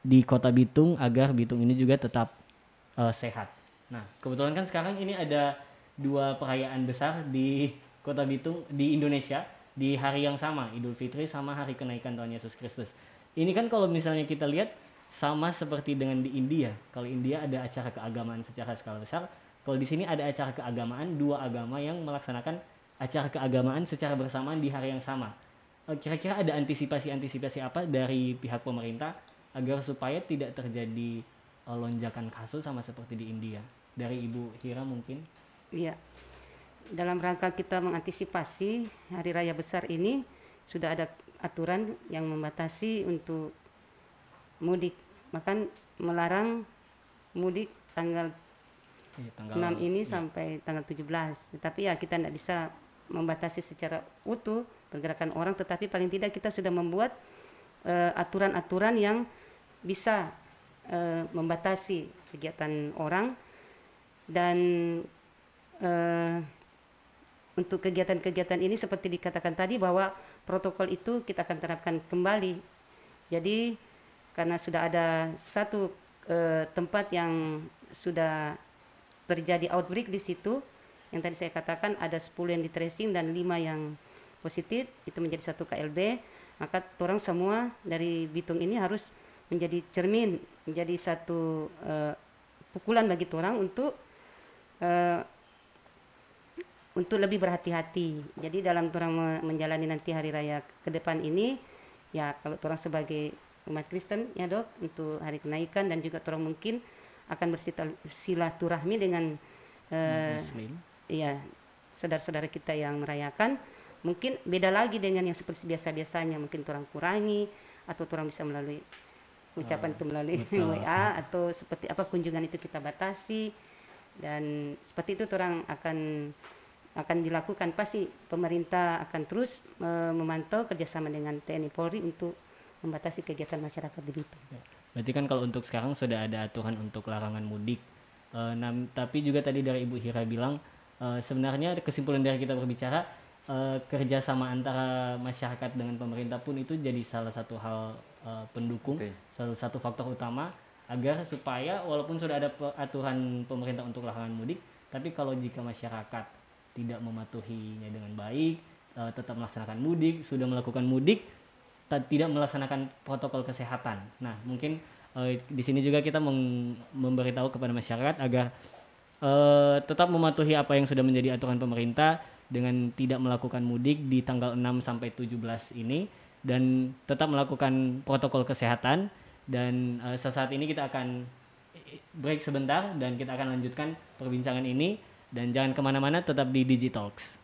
Speaker 1: di kota Bitung agar Bitung ini juga tetap uh, sehat. Nah, kebetulan kan sekarang ini ada dua perayaan besar di kota Bitung di Indonesia di hari yang sama, Idul Fitri sama hari kenaikan Tuhan Yesus Kristus. Ini kan kalau misalnya kita lihat sama seperti dengan di India. Kalau India ada acara keagamaan secara skala besar, kalau di sini ada acara keagamaan, dua agama yang melaksanakan acara keagamaan secara bersamaan di hari yang sama. Eh, kira-kira ada antisipasi-antisipasi apa dari pihak pemerintah agar supaya tidak terjadi eh, lonjakan kasus sama seperti di India? Dari Ibu Hira mungkin?
Speaker 2: Iya. Dalam rangka kita mengantisipasi hari raya besar ini sudah ada aturan yang membatasi untuk mudik. Bahkan melarang mudik tanggal
Speaker 4: Iya, tanggal 6 ini ya.
Speaker 2: sampai tanggal 17. Tapi ya kita tidak bisa membatasi secara utuh pergerakan orang, tetapi paling tidak kita sudah membuat eh, aturan-aturan uh, yang bisa uh, membatasi kegiatan orang dan uh, untuk kegiatan-kegiatan ini seperti dikatakan tadi bahwa protokol itu kita akan terapkan kembali. Jadi karena sudah ada satu uh, tempat yang sudah terjadi outbreak di situ yang tadi saya katakan ada 10 yang di tracing dan 5 yang positif itu menjadi satu KLB maka orang semua dari Bitung ini harus menjadi cermin menjadi satu uh, pukulan bagi orang untuk uh, untuk lebih berhati-hati jadi dalam orang menjalani nanti hari raya ke depan ini ya kalau orang sebagai umat Kristen ya dok untuk hari kenaikan dan juga orang mungkin akan bersilaturahmi dengan uh, Iya, saudara-saudara kita yang merayakan mungkin beda lagi dengan yang seperti biasa-biasanya mungkin kurang kurangi atau kurang bisa melalui ucapan uh, itu melalui WA atau seperti apa kunjungan itu kita batasi dan seperti itu orang akan akan dilakukan pasti pemerintah akan terus uh, memantau kerjasama dengan TNI Polri untuk membatasi kegiatan masyarakat di Bitung.
Speaker 1: Berarti kan kalau untuk sekarang sudah ada aturan untuk larangan mudik. E, nah, tapi juga tadi dari Ibu Hira bilang e, sebenarnya kesimpulan dari kita berbicara e, kerjasama antara masyarakat dengan pemerintah pun itu jadi salah satu hal e, pendukung, okay. salah satu faktor utama agar supaya walaupun sudah ada aturan pemerintah untuk larangan mudik, tapi kalau jika masyarakat tidak mematuhinya dengan baik, tetap melaksanakan mudik, sudah melakukan mudik tidak melaksanakan protokol kesehatan. Nah, mungkin uh, di sini juga kita memberitahu kepada masyarakat agar uh, tetap mematuhi apa yang sudah menjadi aturan pemerintah dengan tidak melakukan mudik di tanggal 6 sampai 17 ini dan tetap melakukan protokol kesehatan dan uh, sesaat ini kita akan break sebentar dan kita akan lanjutkan perbincangan ini dan jangan kemana-mana tetap di Digitalks.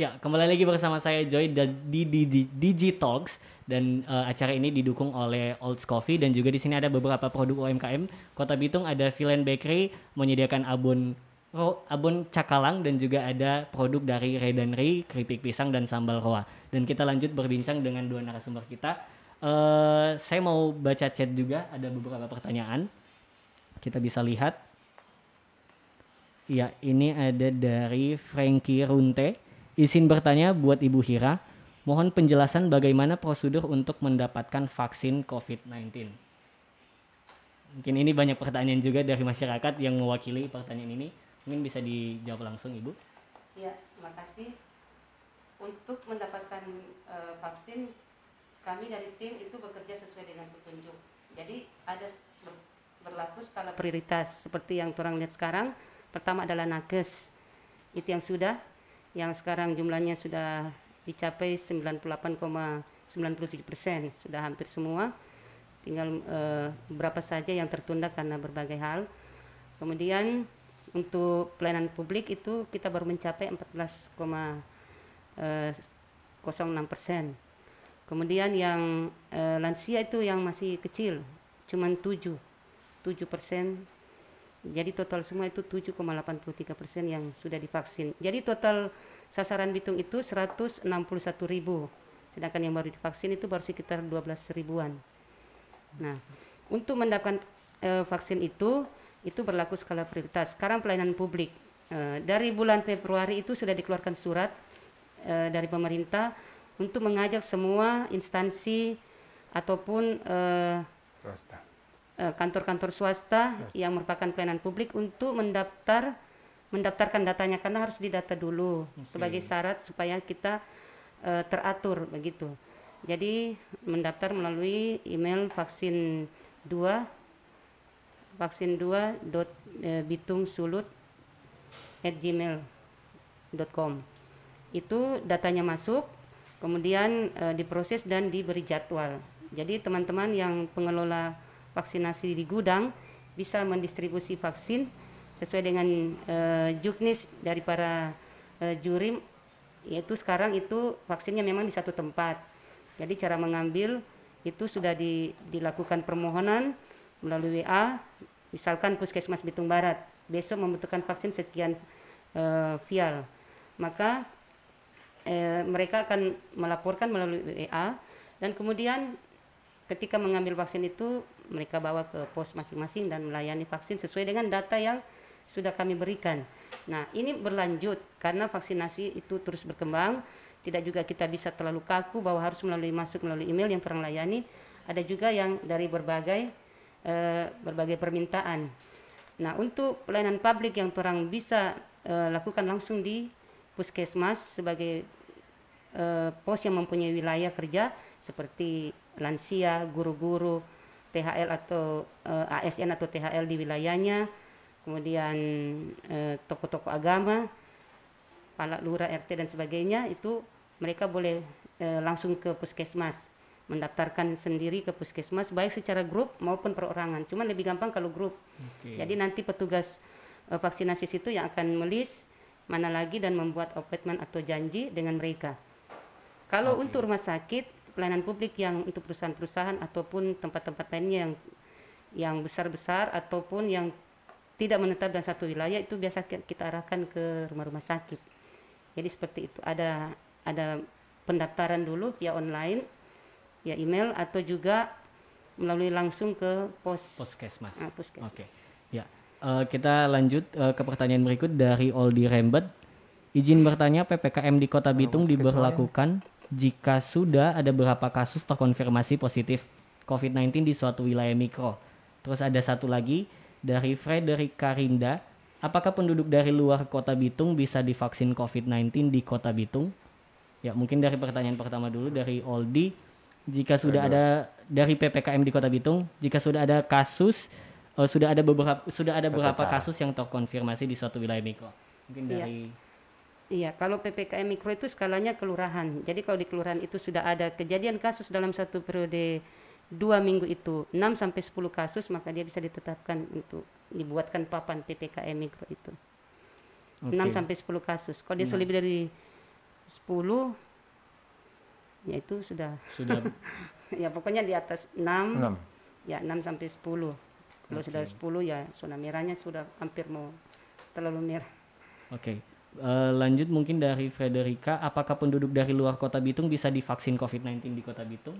Speaker 1: Ya, kembali lagi bersama saya Joy dan di, Digi Talks dan uh, acara ini didukung oleh Olds Coffee dan juga di sini ada beberapa produk UMKM Kota Bitung ada Villain Bakery menyediakan abon abon cakalang dan juga ada produk dari Redanri keripik pisang dan sambal roa. Dan kita lanjut berbincang dengan dua narasumber kita. Uh, saya mau baca chat juga ada beberapa pertanyaan. Kita bisa lihat. Ya, ini ada dari Frankie Runte. Izin bertanya buat Ibu Hira, mohon penjelasan bagaimana prosedur untuk mendapatkan vaksin COVID-19. Mungkin ini banyak pertanyaan juga dari masyarakat yang mewakili pertanyaan ini. Mungkin bisa dijawab langsung Ibu.
Speaker 2: Ya, terima kasih. Untuk mendapatkan e, vaksin, kami dari tim itu bekerja sesuai dengan petunjuk. Jadi ada berlaku skala prioritas seperti yang orang lihat sekarang. Pertama adalah nakes, itu yang sudah yang sekarang jumlahnya sudah dicapai 98,97 persen, sudah hampir semua. Tinggal e, eh, beberapa saja yang tertunda karena berbagai hal. Kemudian untuk pelayanan publik itu kita baru mencapai 14,06 eh, persen. Kemudian yang e, lansia itu yang masih kecil, cuman 7 7 persen jadi total semua itu 7,83 persen yang sudah divaksin. Jadi total sasaran Bitung itu 161 ribu, sedangkan yang baru divaksin itu baru sekitar 12 ribuan. Nah, untuk mendapatkan e, vaksin itu, itu berlaku skala prioritas. Sekarang pelayanan publik. E, dari bulan Februari itu sudah dikeluarkan surat e, dari pemerintah untuk mengajak semua instansi ataupun e, Eh, kantor-kantor swasta yang merupakan pelayanan publik untuk mendaftar mendaftarkan datanya karena harus didata dulu okay. sebagai syarat supaya kita uh, teratur begitu. Jadi mendaftar melalui email vaksin 2 vaksin dua dot eh, sulut at itu datanya masuk kemudian uh, diproses dan diberi jadwal jadi teman-teman yang pengelola vaksinasi di gudang bisa mendistribusi vaksin sesuai dengan uh, juknis dari para uh, eh, jurim yaitu sekarang itu vaksinnya memang di satu tempat. Jadi cara mengambil itu sudah di, dilakukan permohonan melalui WA misalkan Puskesmas Bitung Barat besok membutuhkan vaksin sekian uh, vial. Maka mereka akan melaporkan melalui WA dan kemudian ketika mengambil vaksin itu mereka bawa ke pos masing-masing dan melayani vaksin sesuai dengan data yang sudah kami berikan. Nah, ini berlanjut karena vaksinasi itu terus berkembang. Tidak juga kita bisa terlalu kaku bahwa harus melalui masuk melalui email yang pernah layani. Ada juga yang dari berbagai e, berbagai permintaan. Nah, untuk pelayanan publik yang perang bisa e, lakukan langsung di puskesmas sebagai e, pos yang mempunyai wilayah kerja seperti lansia, guru-guru, THL atau uh, eh, ASN atau THL di wilayahnya, kemudian eh, toko-toko uh, agama, palak lurah RT dan sebagainya itu mereka boleh uh, langsung ke puskesmas mendaftarkan sendiri ke puskesmas baik secara grup maupun perorangan. Cuman lebih gampang kalau grup. Okay. Jadi nanti petugas uh, vaksinasi situ yang akan melis mana lagi dan membuat appointment atau janji dengan mereka. Kalau okay. untuk rumah sakit pelayanan publik yang untuk perusahaan-perusahaan ataupun tempat-tempat lainnya yang yang besar-besar ataupun yang tidak menetap dalam satu wilayah itu biasa kita arahkan ke rumah-rumah sakit. Jadi seperti itu ada ada pendaftaran dulu via online, via email atau juga melalui langsung ke pos poskesmas. Ah, Oke. Okay.
Speaker 1: Ya. Uh, kita lanjut uh, ke pertanyaan berikut dari Oldi Rembet. Izin bertanya, PPKM di Kota Bitung diberlakukan jika sudah ada beberapa kasus terkonfirmasi positif COVID-19 di suatu wilayah mikro. Terus ada satu lagi dari Frederick Karinda, apakah penduduk dari luar kota Bitung bisa divaksin COVID-19 di kota Bitung? Ya mungkin dari pertanyaan pertama dulu dari Oldi, jika sudah ada dari PPKM di kota Bitung, jika sudah ada kasus, eh, sudah ada beberapa sudah ada beberapa kasus yang terkonfirmasi di suatu wilayah mikro? Mungkin
Speaker 2: iya. dari iya Iya, kalau PPKM mikro itu skalanya kelurahan. Jadi kalau di kelurahan itu sudah ada kejadian kasus dalam satu periode dua minggu itu 6 sampai 10 kasus maka dia bisa ditetapkan untuk dibuatkan papan PPKM mikro itu. Okay. 6 sampai 10 kasus. Kalau dia nah. lebih dari 10 ya itu sudah
Speaker 4: sudah
Speaker 2: ya pokoknya di atas 6, 6. ya 6 sampai 10. Kalau okay. sudah 10 ya zona merahnya sudah hampir mau terlalu merah.
Speaker 1: Oke. Okay. Uh, lanjut mungkin dari Frederika, apakah penduduk dari luar Kota Bitung bisa divaksin COVID-19 di Kota Bitung?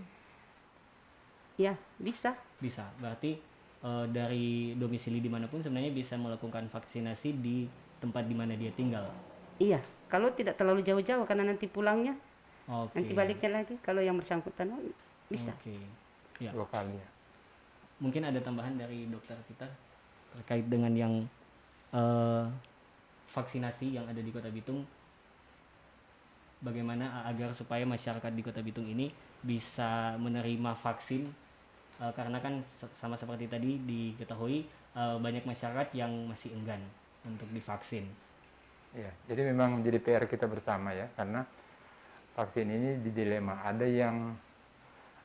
Speaker 2: Ya, bisa.
Speaker 1: Bisa. Berarti uh, dari domisili dimanapun sebenarnya bisa melakukan vaksinasi di tempat di mana dia tinggal.
Speaker 2: Iya, kalau tidak terlalu jauh-jauh karena nanti pulangnya,
Speaker 1: okay. nanti baliknya
Speaker 2: lagi. Kalau yang bersangkutan oh,
Speaker 1: bisa. Okay. Ya. Lokalnya. Mungkin ada tambahan dari dokter kita terkait dengan yang uh, vaksinasi yang ada di Kota Bitung bagaimana agar supaya masyarakat di Kota Bitung ini bisa menerima vaksin e, karena kan sama seperti tadi diketahui e, banyak masyarakat yang masih enggan untuk divaksin.
Speaker 3: Iya, jadi memang menjadi PR kita bersama ya karena vaksin ini di dilema ada yang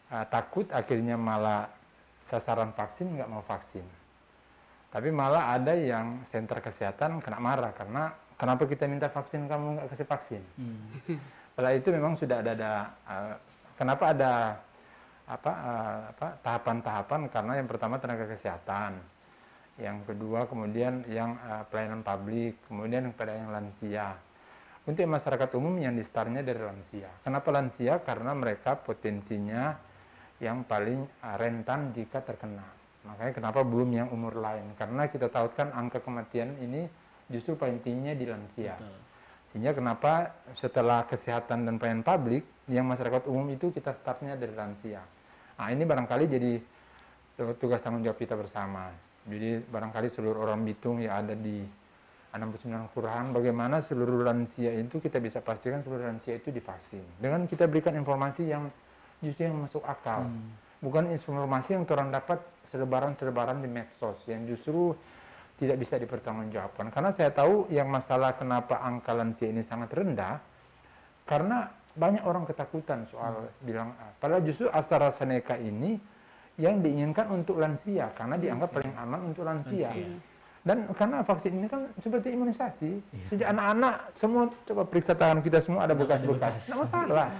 Speaker 3: e, takut akhirnya malah sasaran vaksin nggak mau vaksin tapi malah ada yang center kesehatan kena marah karena kenapa kita minta vaksin kamu nggak kasih vaksin hmm. setelah itu memang sudah ada, ada uh, kenapa ada apa uh, apa tahapan-tahapan karena yang pertama tenaga kesehatan yang kedua kemudian yang uh, pelayanan publik kemudian kepada yang lansia untuk masyarakat umum yang di startnya dari lansia kenapa lansia karena mereka potensinya yang paling rentan jika terkena Makanya kenapa belum yang umur lain? Karena kita tahu kan angka kematian ini justru paling tingginya di lansia. Betul. Sehingga kenapa setelah kesehatan dan pelayanan publik, yang masyarakat umum itu kita startnya dari lansia. Nah ini barangkali jadi tugas tanggung jawab kita bersama. Jadi barangkali seluruh orang Bitung yang ada di 69 kelurahan, bagaimana seluruh lansia itu kita bisa pastikan seluruh lansia itu divaksin. Dengan kita berikan informasi yang justru yang masuk akal. Hmm bukan informasi yang dapat selebaran-selebaran di medsos yang justru tidak bisa dipertanggungjawabkan. Karena saya tahu yang masalah kenapa angka lansia ini sangat rendah, karena banyak orang ketakutan soal hmm. bilang Padahal justru AstraZeneca ini yang diinginkan untuk lansia, karena dianggap paling aman untuk lansia. lansia. Dan karena vaksin ini kan seperti imunisasi, ya. sejak anak-anak semua coba periksa tangan kita semua ada bekas-bekas, tidak masalah.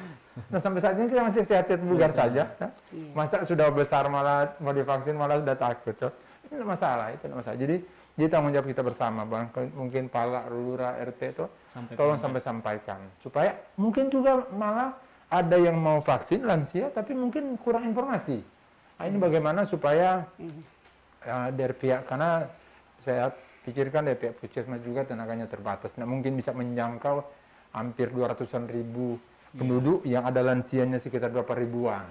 Speaker 3: Nah sampai saat ini kita masih sehat-sehat bugar iya. saja. Ya. Iya. Masa sudah besar malah mau divaksin malah sudah takut. So, ya. ini masalah, itu masalah. Jadi jadi tanggung jawab kita bersama, bang. Mungkin pala, lurah, RT itu, sampai tolong ya. sampai sampaikan supaya mungkin juga malah ada yang mau vaksin lansia, tapi mungkin kurang informasi. Nah, ini hmm. bagaimana supaya uh, dari pihak karena saya pikirkan dari pihak puskesmas juga tenaganya terbatas. Nah, mungkin bisa menjangkau hampir 200 ribu Iya. penduduk yeah. yang ada lansianya sekitar berapa ribuan.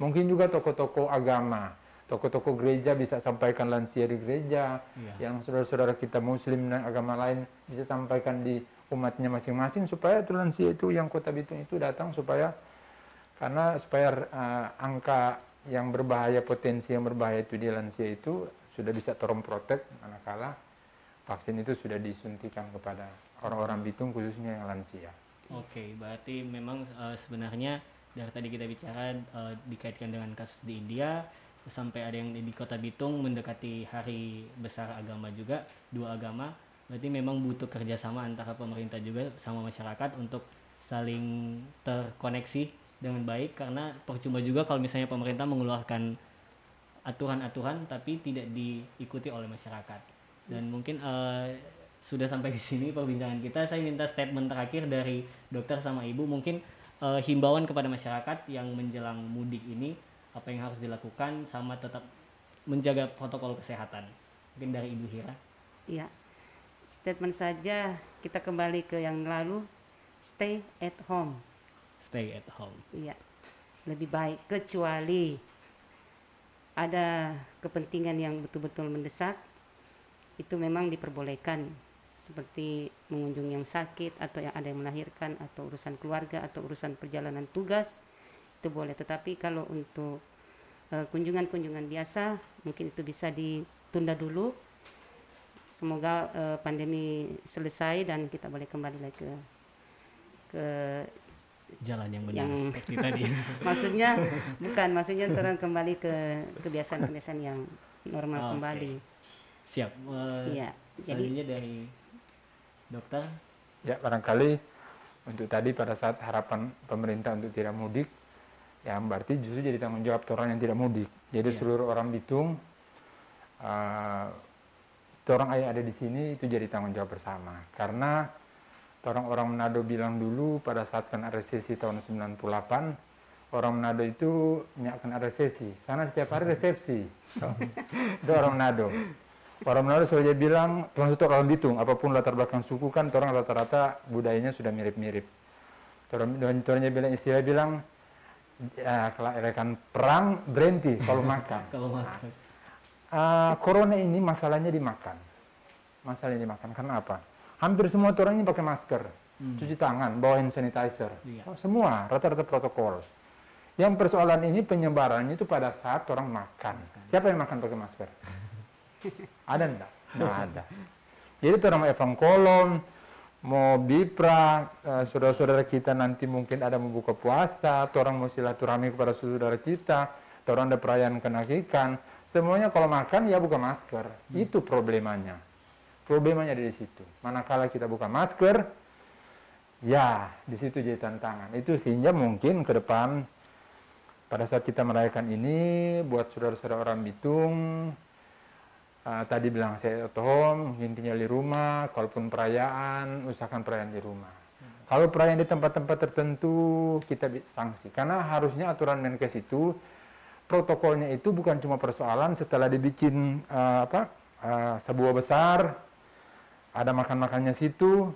Speaker 3: mungkin juga toko-toko agama, toko-toko gereja bisa sampaikan lansia di gereja, yeah. yang saudara-saudara kita muslim dan agama lain bisa sampaikan di umatnya masing-masing supaya itu lansia itu yang kota Bitung itu datang supaya karena supaya uh, angka yang berbahaya potensi yang berbahaya itu di lansia itu sudah bisa teromprotek manakala vaksin itu sudah disuntikan kepada orang-orang hmm. Bitung khususnya yang lansia.
Speaker 1: Oke, okay, berarti memang uh, sebenarnya dari tadi kita bicara uh, dikaitkan dengan kasus di India sampai ada yang di Kota Bitung mendekati hari besar agama juga dua agama berarti memang butuh kerjasama antara pemerintah juga sama masyarakat untuk saling terkoneksi dengan baik karena percuma juga kalau misalnya pemerintah mengeluarkan aturan-aturan tapi tidak diikuti oleh masyarakat dan mungkin uh, sudah sampai di sini perbincangan kita. Saya minta statement terakhir dari dokter sama ibu mungkin uh, himbauan kepada masyarakat yang menjelang mudik ini apa yang harus dilakukan sama tetap menjaga protokol kesehatan. Mungkin dari Ibu Hira.
Speaker 2: Iya. Statement saja kita kembali ke yang lalu stay at home.
Speaker 1: Stay at home. Iya.
Speaker 2: Lebih baik kecuali ada kepentingan yang betul-betul mendesak itu memang diperbolehkan seperti mengunjungi yang sakit atau yang ada yang melahirkan atau urusan keluarga atau urusan perjalanan tugas itu boleh tetapi kalau untuk eh, kunjungan-kunjungan uh, biasa mungkin itu bisa ditunda dulu semoga uh, pandemi selesai dan kita boleh kembali lagi ke ke
Speaker 1: jalan yang benar yang, tadi
Speaker 2: maksudnya bukan maksudnya terang kembali ke kebiasaan-kebiasaan yang normal
Speaker 1: oh, kembali
Speaker 3: siap uh, ya, jadi
Speaker 1: dari dokter
Speaker 3: ya barangkali untuk tadi pada saat harapan pemerintah untuk tidak mudik ya berarti justru jadi tanggung jawab orang yang tidak mudik jadi ya. seluruh orang Bitung uh, eh, orang ayah ada di sini itu jadi tanggung jawab bersama karena orang-orang Manado bilang dulu pada saat kena resesi tahun 98 orang Manado itu nyakkan kena resesi karena setiap hari resepsi itu orang Manado Orang Manado saja bilang, termasuk orang Bitung, apapun latar belakang suku kan orang rata-rata budayanya sudah mirip-mirip. Dan orangnya bilang istilah bilang ya, rekan perang berhenti kalau makan. kalau makan. Uh, corona ini masalahnya dimakan. Masalahnya dimakan karena apa? Hampir semua orang ini pakai masker, hmm. cuci tangan, bawa hand sanitizer. Iya. semua rata-rata protokol. Yang persoalan ini penyebarannya itu pada saat orang makan. Siapa yang makan pakai masker? ada enggak? Nggak ada. Jadi itu nama Evan Kolom, mau bipra, eh, saudara-saudara kita nanti mungkin ada membuka puasa, atau orang mau silaturahmi kepada saudara kita, atau orang ada perayaan kenakikan, semuanya kalau makan ya buka masker. Hmm. Itu problemanya. Problemanya di situ. Manakala kita buka masker, ya di situ jadi tantangan. Itu sehingga mungkin ke depan pada saat kita merayakan ini buat saudara-saudara orang Bitung uh, tadi bilang saya at home, intinya di rumah, kalaupun perayaan, usahakan perayaan di rumah. Hmm. Kalau perayaan di tempat-tempat tertentu, kita sanksi. Karena harusnya aturan Menkes itu, protokolnya itu bukan cuma persoalan setelah dibikin uh, apa uh, sebuah besar, ada makan-makannya situ,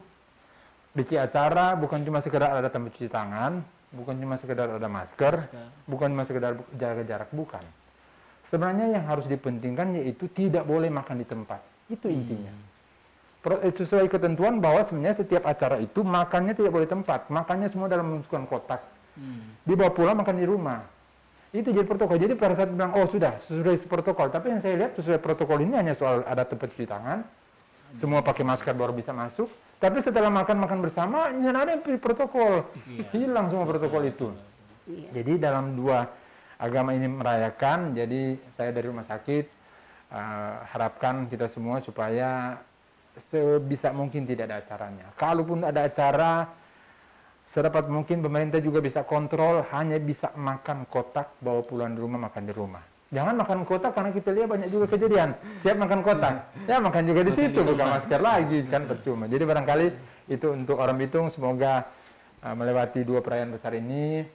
Speaker 3: bikin acara, bukan cuma sekedar ada tempat cuci tangan, bukan cuma sekedar ada masker, masker. bukan cuma sekedar jaga jarak, bukan. Sebenarnya yang harus dipentingkan yaitu tidak boleh makan di tempat. Itu hmm. intinya. Hmm. Sesuai ketentuan bahwa sebenarnya setiap acara itu makannya tidak boleh tempat. Makannya semua dalam menunjukkan kotak. Hmm. Dibawa pulang makan di rumah. Itu jadi protokol. Jadi pada saat bilang, oh sudah, sesuai protokol. Tapi yang saya lihat sesuai protokol ini hanya soal ada tempat cuci tangan. Hmm. Semua pakai masker baru bisa masuk. Tapi setelah makan-makan bersama, ini ada yang protokol. Yeah. Hilang semua protokol iya. itu. Yeah. Jadi dalam dua agama ini merayakan, jadi saya dari rumah sakit uh, harapkan kita semua supaya sebisa mungkin tidak ada acaranya. Kalaupun ada acara, sedapat mungkin pemerintah juga bisa kontrol hanya bisa makan kotak, bawa pulang di rumah, makan di rumah. Jangan makan kotak karena kita lihat banyak juga kejadian. Siap makan kotak, ya makan juga di makan situ, bukan masker lagi kan percuma. Jadi barangkali itu untuk orang Bitung semoga eh, melewati dua perayaan besar ini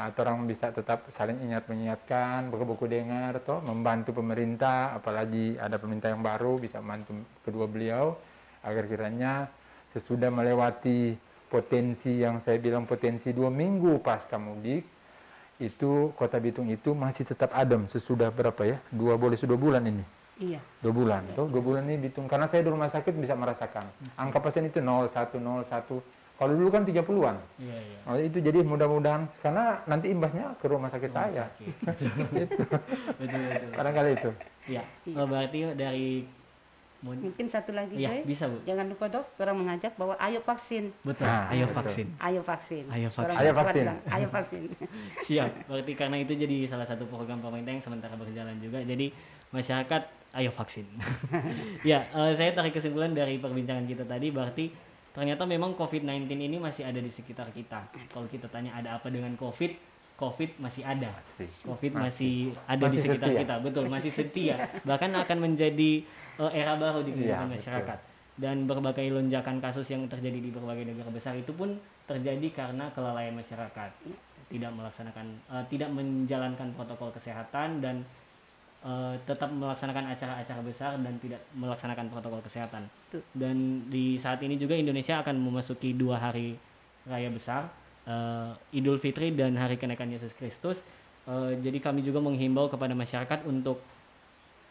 Speaker 3: atau nah, orang bisa tetap saling ingat mengingatkan buku-buku dengar atau membantu pemerintah apalagi ada pemerintah yang baru bisa membantu kedua beliau agar kiranya sesudah melewati potensi yang saya bilang potensi dua minggu pasca mudik itu kota Bitung itu masih tetap adem sesudah berapa ya dua boleh sudah bulan ini iya dua bulan iya. tuh dua bulan ini Bitung karena saya di rumah sakit bisa merasakan angka pasien itu 0101 kalau dulu kan 30-an. Iya, iya. Oh, itu jadi mudah-mudahan karena nanti imbasnya ke rumah sakit rumah saya.
Speaker 4: Sakit. itu. betul,
Speaker 3: betul. itu.
Speaker 4: Iya.
Speaker 1: berarti dari Mungkin
Speaker 2: satu lagi ya, deh. bisa bu. Jangan lupa dok, kurang mengajak bahwa ayo vaksin. Betul. Nah, ayo betul. vaksin. Ayo vaksin. Ayo vaksin. Ayo vaksin. ayo vaksin.
Speaker 1: Siap. Berarti karena itu jadi salah satu program pemerintah yang sementara berjalan juga. Jadi masyarakat ayo vaksin. ya, uh, saya tarik kesimpulan dari perbincangan kita tadi. Berarti ternyata memang COVID-19 ini masih ada di sekitar kita. Kalau kita tanya ada apa dengan COVID, COVID masih ada. COVID masih, ada di sekitar kita, betul, masih, setia. Bahkan akan menjadi eh, era baru di iya, kehidupan masyarakat. Dan berbagai lonjakan kasus yang terjadi di berbagai negara besar itu pun terjadi karena kelalaian masyarakat tidak melaksanakan, uh, tidak menjalankan protokol kesehatan dan uh, tetap melaksanakan acara-acara besar dan tidak melaksanakan protokol kesehatan. Tuh. Dan di saat ini juga Indonesia akan memasuki dua hari raya besar, uh, Idul Fitri dan Hari Kenaikan Yesus Kristus. Uh, jadi kami juga menghimbau kepada masyarakat untuk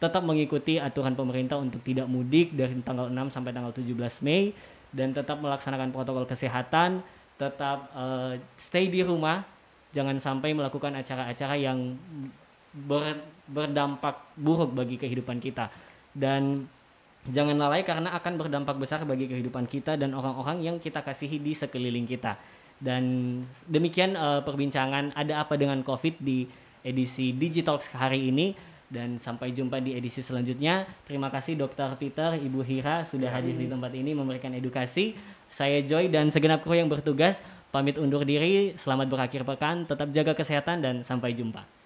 Speaker 1: tetap mengikuti aturan pemerintah untuk tidak mudik dari tanggal 6 sampai tanggal 17 Mei dan tetap melaksanakan protokol kesehatan, tetap uh, stay di rumah, jangan sampai melakukan acara-acara yang ber, berdampak buruk bagi kehidupan kita dan jangan lalai karena akan berdampak besar bagi kehidupan kita dan orang-orang yang kita kasihi di sekeliling kita dan demikian uh, perbincangan ada apa dengan covid di edisi digital hari ini dan sampai jumpa di edisi selanjutnya. Terima kasih dokter Peter, Ibu Hira sudah hadir di tempat ini memberikan edukasi. Saya Joy dan segenap kru yang bertugas pamit undur diri. Selamat berakhir pekan, tetap jaga kesehatan dan sampai jumpa.